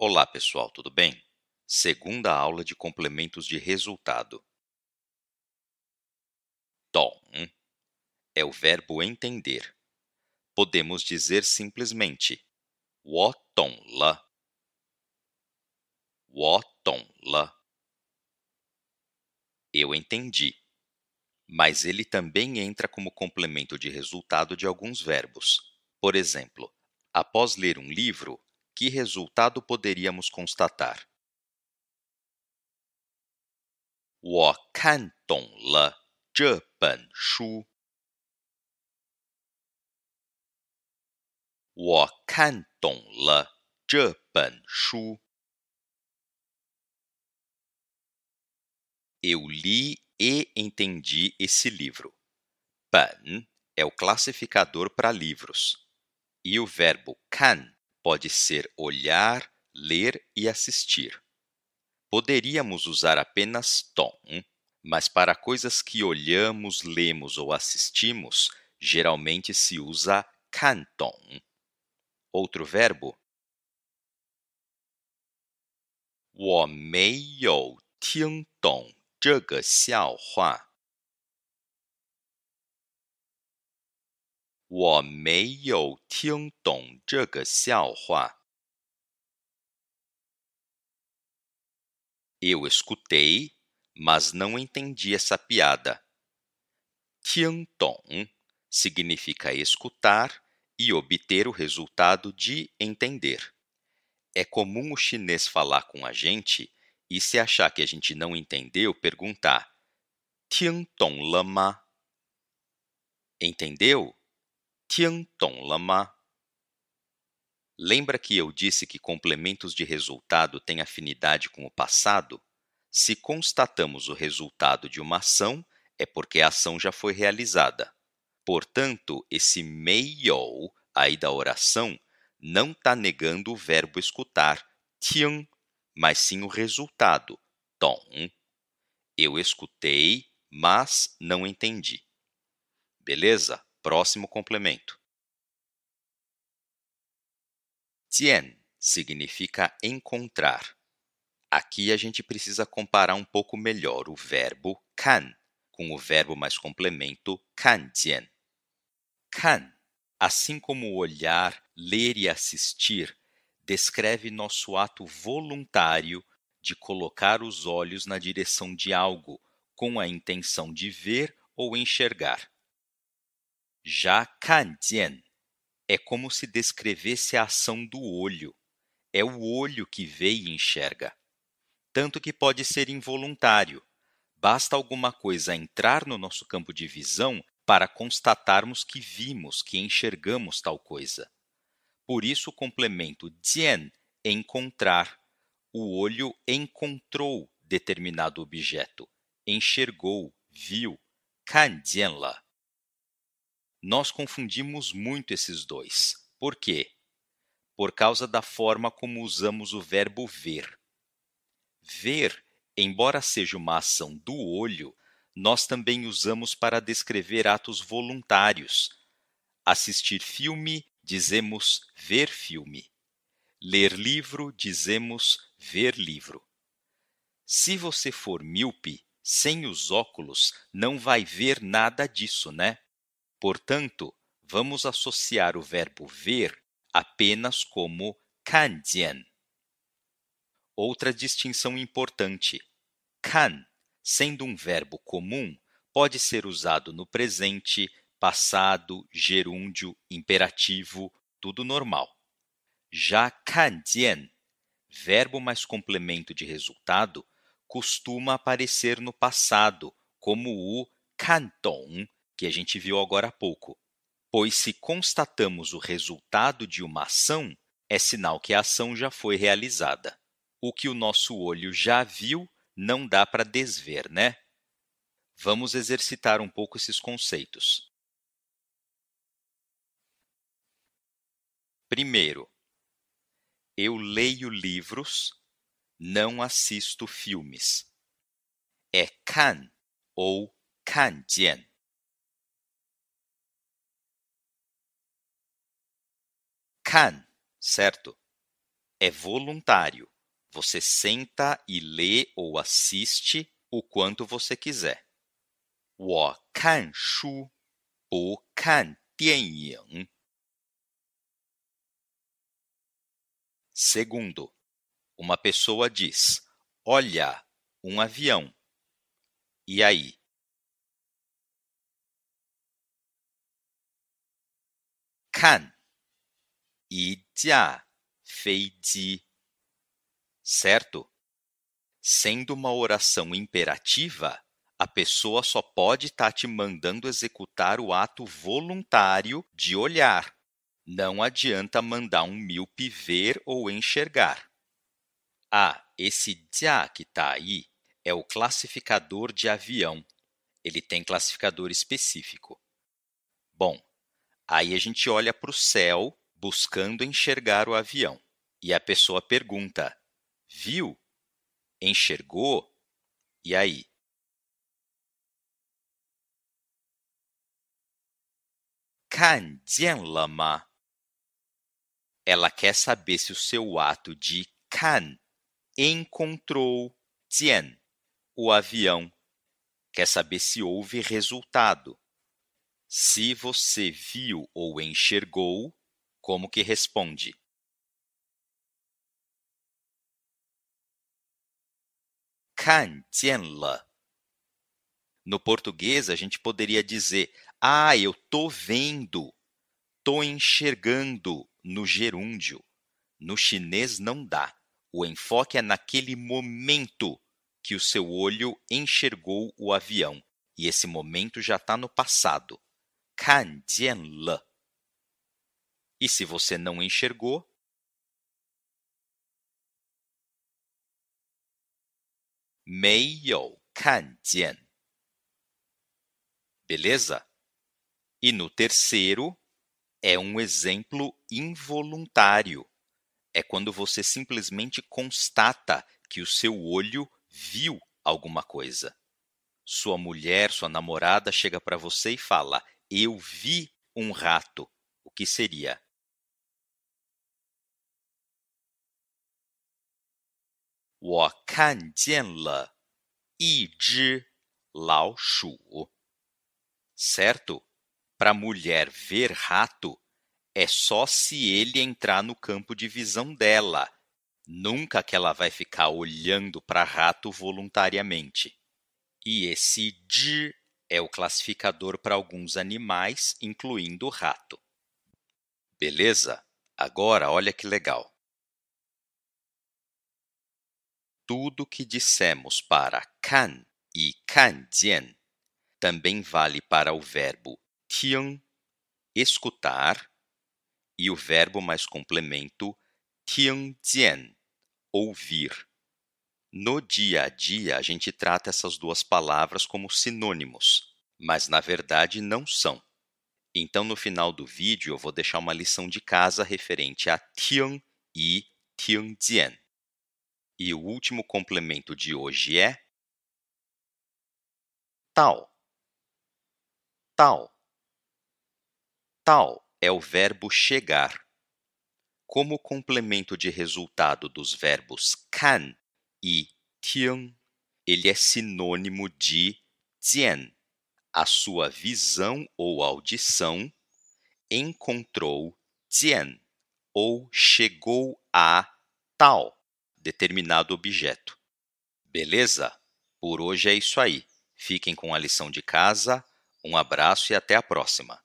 Olá, pessoal, tudo bem? Segunda aula de complementos de resultado. Tom é o verbo entender. Podemos dizer simplesmente wo la. Wo la. Eu entendi. Mas ele também entra como complemento de resultado de alguns verbos. Por exemplo, após ler um livro, que resultado poderíamos constatar? 我看懂了这本书。我看懂了这本书。Eu li e entendi esse livro. Pan é o classificador para livros. E o verbo can pode ser olhar, ler e assistir. Poderíamos usar apenas tom, mas para coisas que olhamos, lemos ou assistimos, geralmente se usa canton. Outro verbo. 我没有听懂这个笑话。我没有听懂这个笑话。Eu escutei, mas não entendi essa piada. Tiantong significa escutar e obter o resultado de entender. É comum o chinês falar com a gente e, se achar que a gente não entendeu, perguntar: Tong Lama. Entendeu? 听懂了吗？Lembra que eu disse que complementos de resultado têm afinidade com o passado? Se constatamos o resultado de uma ação, é porque a ação já foi realizada. Portanto, esse meio aí da oração não está negando o verbo escutar, tian, mas sim o resultado, tom. Eu escutei, mas não entendi. Beleza? próximo complemento. Tien significa encontrar. Aqui a gente precisa comparar um pouco melhor o verbo kan com o verbo mais complemento kanjian. Kan, assim como olhar, ler e assistir, descreve nosso ato voluntário de colocar os olhos na direção de algo com a intenção de ver ou enxergar. Já kanjian é como se descrevesse a ação do olho. É o olho que vê e enxerga. Tanto que pode ser involuntário. Basta alguma coisa entrar no nosso campo de visão para constatarmos que vimos, que enxergamos tal coisa. Por isso o complemento jian, encontrar. O olho encontrou determinado objeto, enxergou, viu, la. Nós confundimos muito esses dois. Por quê? Por causa da forma como usamos o verbo ver. Ver, embora seja uma ação do olho, nós também usamos para descrever atos voluntários. Assistir filme, dizemos ver filme. Ler livro, dizemos ver livro. Se você for míope, sem os óculos, não vai ver nada disso, né? Portanto, vamos associar o verbo ver apenas como kanjian. Outra distinção importante: kan, sendo um verbo comum, pode ser usado no presente, passado, gerúndio, imperativo, tudo normal. Já kanjian, verbo mais complemento de resultado, costuma aparecer no passado, como o kantong que a gente viu agora há pouco. Pois se constatamos o resultado de uma ação, é sinal que a ação já foi realizada. O que o nosso olho já viu não dá para desver, né? Vamos exercitar um pouco esses conceitos. Primeiro, eu leio livros, não assisto filmes. É kan ou kanjian. can, certo? É voluntário. Você senta e lê ou assiste o quanto você quiser. Segundo, uma pessoa diz: Olha, um avião. E aí? Can e jia, fei certo? Sendo uma oração imperativa, a pessoa só pode estar tá te mandando executar o ato voluntário de olhar. Não adianta mandar um míope ver ou enxergar. Ah, esse dia que está aí é o classificador de avião. Ele tem classificador específico. Bom, aí a gente olha para o céu buscando enxergar o avião. E a pessoa pergunta: Viu? Enxergou? E aí? Kanjianlama. Ela quer saber se o seu ato de kan encontrou tien o avião. Quer saber se houve resultado. Se você viu ou enxergou, como que responde. Kanjianle. No português, a gente poderia dizer: Ah, eu tô vendo, tô enxergando no gerúndio. No chinês não dá. O enfoque é naquele momento que o seu olho enxergou o avião. E esse momento já está no passado. Kanjianle. E se você não enxergou, Beleza? E no terceiro, é um exemplo involuntário. É quando você simplesmente constata que o seu olho viu alguma coisa. Sua mulher, sua namorada chega para você e fala: Eu vi um rato. O que seria? 我看见了一只老鼠。Certo? Para mulher ver rato, é só se ele entrar no campo de visão dela. Nunca que ela vai ficar olhando para rato voluntariamente. E esse de é o classificador para alguns animais, incluindo o rato. Beleza? Agora olha que legal. tudo que dissemos para kan e kanjian também vale para o verbo tian, escutar, e o verbo mais complemento tianjian, ouvir. No dia a dia, a gente trata essas duas palavras como sinônimos, mas na verdade não são. Então, no final do vídeo, eu vou deixar uma lição de casa referente a Tian e Tianjian. E o último complemento de hoje é tal. Tal. Tal é o verbo chegar. Como complemento de resultado dos verbos can e tian, ele é sinônimo de jian. A sua visão ou audição encontrou jian ou chegou a tal determinado objeto. Beleza? Por hoje é isso aí. Fiquem com a lição de casa. Um abraço e até a próxima!